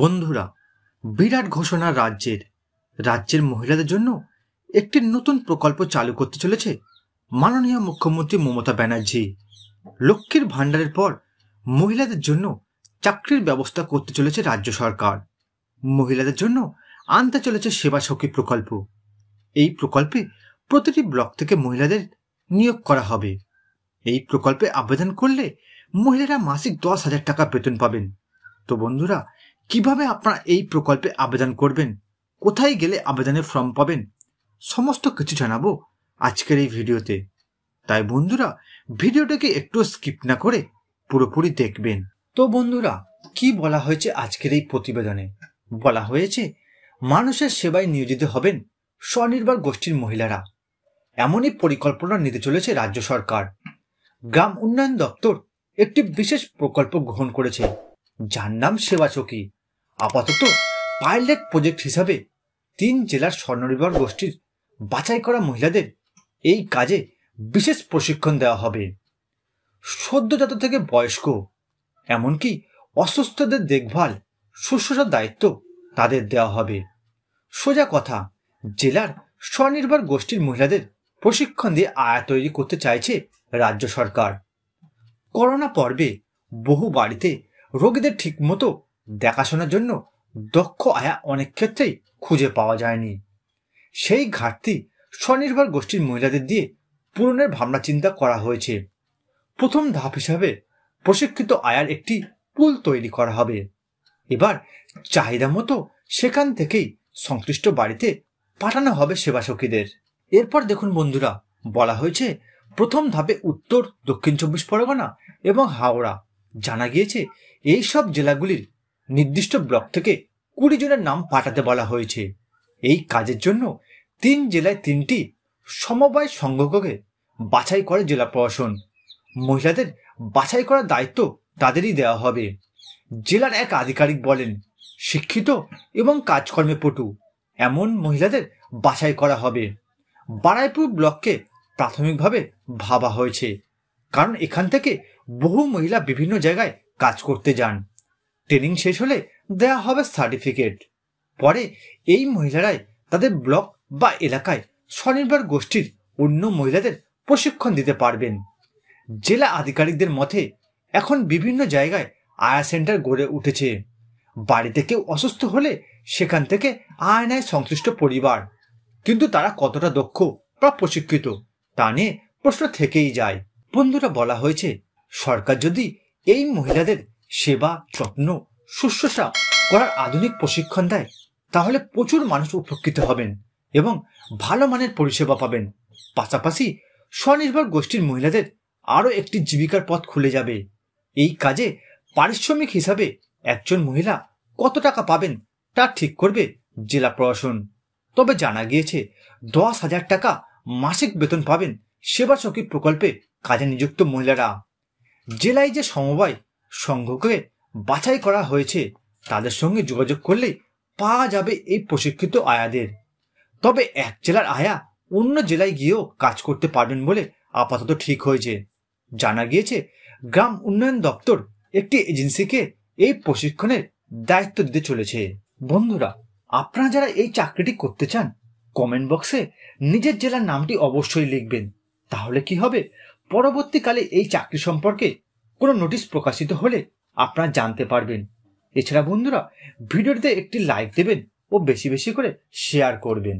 বন্ধুরা বিরাট ঘোষণা রাজ্যের রাজ্যের মহিলাদের জন্য একটি নতুন প্রকল্প চালু করতে চলেছে মাননীয় মুখ্যমন্ত্রী মমতা ব্যানার্জি লক্ষ্মীর ভাণ্ডারের পর মহিলাদের জন্য চাকরির ব্যবস্থা করতে চলেছে রাজ্য সরকার মহিলাদের জন্য আনতে চলেছে সেবা সখী প্রকল্প এই প্রকল্পে প্রতিটি ব্লক থেকে মহিলাদের নিয়োগ করা হবে এই প্রকল্পে আবেদন করলে মহিলারা মাসিক দশ হাজার টাকা বেতন পাবেন তো বন্ধুরা কিভাবে আপনারা এই প্রকল্পে আবেদন করবেন কোথায় গেলে আবেদনের ফর্ম পাবেন সমস্ত কিছু জানাবো আজকের এই ভিডিওতে তাই বন্ধুরা ভিডিওটাকে একটু স্কিপ না করে পুরোপুরি দেখবেন তো বন্ধুরা কি বলা হয়েছে আজকের এই প্রতিবেদনে বলা হয়েছে মানুষের সেবায় নিয়োজিত হবেন স্বনির্ভর গোষ্ঠীর মহিলারা এমনই পরিকল্পনা নিতে চলেছে রাজ্য সরকার গ্রাম উন্নয়ন দপ্তর একটি বিশেষ প্রকল্প গ্রহণ করেছে যার নাম সেবা চকি আপাতত পাইলট প্রজেক্ট হিসাবে তিন জেলার স্বর্ণনির্ভর গোষ্ঠীর বাছাই করা মহিলাদের এই কাজে বিশেষ প্রশিক্ষণ দেওয়া হবে সদ্যজাত থেকে বয়স্ক এমনকি অসুস্থদের দেখভাল শুশ্রূষার দায়িত্ব তাদের দেওয়া হবে সোজা কথা জেলার স্বনির্ভর গোষ্ঠীর মহিলাদের প্রশিক্ষণ দিয়ে আয়া তৈরি করতে চাইছে রাজ্য সরকার করোনা পর্বে বহু বাড়িতে রোগীদের ঠিকমতো দেখাশোনার জন্য দক্ষ আয়া অনেক ক্ষেত্রেই খুঁজে পাওয়া যায়নি সেই ঘাটতি স্বনির্ভর গোষ্ঠীর মহিলাদের দিয়ে পূরণের ভাবনা চিন্তা করা হয়েছে প্রথম ধাপ হিসাবে প্রশিক্ষিত আয়ার একটি পুল তৈরি করা হবে এবার চাহিদা মতো সেখান থেকেই সংশ্লিষ্ট বাড়িতে পাঠানো হবে সখীদের এরপর দেখুন বন্ধুরা বলা হয়েছে প্রথম ধাপে উত্তর দক্ষিণ চব্বিশ পরগনা এবং হাওড়া জানা গিয়েছে এই সব জেলাগুলির নির্দিষ্ট ব্লক থেকে কুড়ি জনের নাম পাঠাতে বলা হয়েছে এই কাজের জন্য তিন জেলায় তিনটি সমবায় সংঘকে বাছাই করে জেলা প্রশাসন মহিলাদের বাছাই করার দায়িত্ব তাদেরই দেওয়া হবে জেলার এক আধিকারিক বলেন শিক্ষিত এবং কাজকর্মে পটু এমন মহিলাদের বাছাই করা হবে বারাইপুর ব্লককে প্রাথমিকভাবে ভাবা হয়েছে কারণ এখান থেকে বহু মহিলা বিভিন্ন জায়গায় কাজ করতে যান ট্রেনিং শেষ হলে দেয়া হবে সার্টিফিকেট পরে এই মহিলারাই তাদের ব্লক বা এলাকায় স্বনির্ভর গোষ্ঠীর অন্য মহিলাদের প্রশিক্ষণ দিতে পারবেন জেলা আধিকারিকদের মতে এখন বিভিন্ন জায়গায় আয়া সেন্টার গড়ে উঠেছে বাড়িতে কেউ অসুস্থ হলে সেখান থেকে আয়নায় সংশ্লিষ্ট পরিবার কিন্তু তারা কতটা দক্ষ বা প্রশিক্ষিত তা নিয়ে প্রশ্ন থেকেই যায় বন্ধুরা বলা হয়েছে সরকার যদি এই মহিলাদের সেবা যত্ন শুশ্রূষা করার আধুনিক প্রশিক্ষণ দেয় তাহলে প্রচুর মানুষ উপকৃত হবেন এবং ভালো মানের পরিষেবা পাবেন পাশাপাশি স্বনির্ভর গোষ্ঠীর মহিলাদের আরও একটি জীবিকার পথ খুলে যাবে এই কাজে পারিশ্রমিক হিসাবে একজন মহিলা কত টাকা পাবেন তা ঠিক করবে জেলা প্রশাসন তবে জানা গিয়েছে দশ হাজার টাকা মাসিক বেতন পাবেন সেবা সখী প্রকল্পে কাজে নিযুক্ত মহিলারা জেলায় যে সমবায় সংঘকে বাছাই করা হয়েছে তাদের সঙ্গে যোগাযোগ করলে পাওয়া যাবে এই প্রশিক্ষিত আয়াদের তবে এক জেলার আয়া অন্য জেলায় গিয়েও কাজ করতে পারবেন বলে আপাতত ঠিক হয়েছে জানা গিয়েছে গ্রাম উন্নয়ন দপ্তর একটি এজেন্সিকে এই প্রশিক্ষণের দায়িত্ব দিতে চলেছে বন্ধুরা আপনারা যারা এই চাকরিটি করতে চান কমেন্ট বক্সে নিজের জেলার নামটি অবশ্যই লিখবেন তাহলে কি হবে পরবর্তীকালে এই চাকরি সম্পর্কে কোনো নোটিশ প্রকাশিত হলে আপনারা জানতে পারবেন এছাড়া বন্ধুরা ভিডিওটিতে একটি লাইক দেবেন ও বেশি বেশি করে শেয়ার করবেন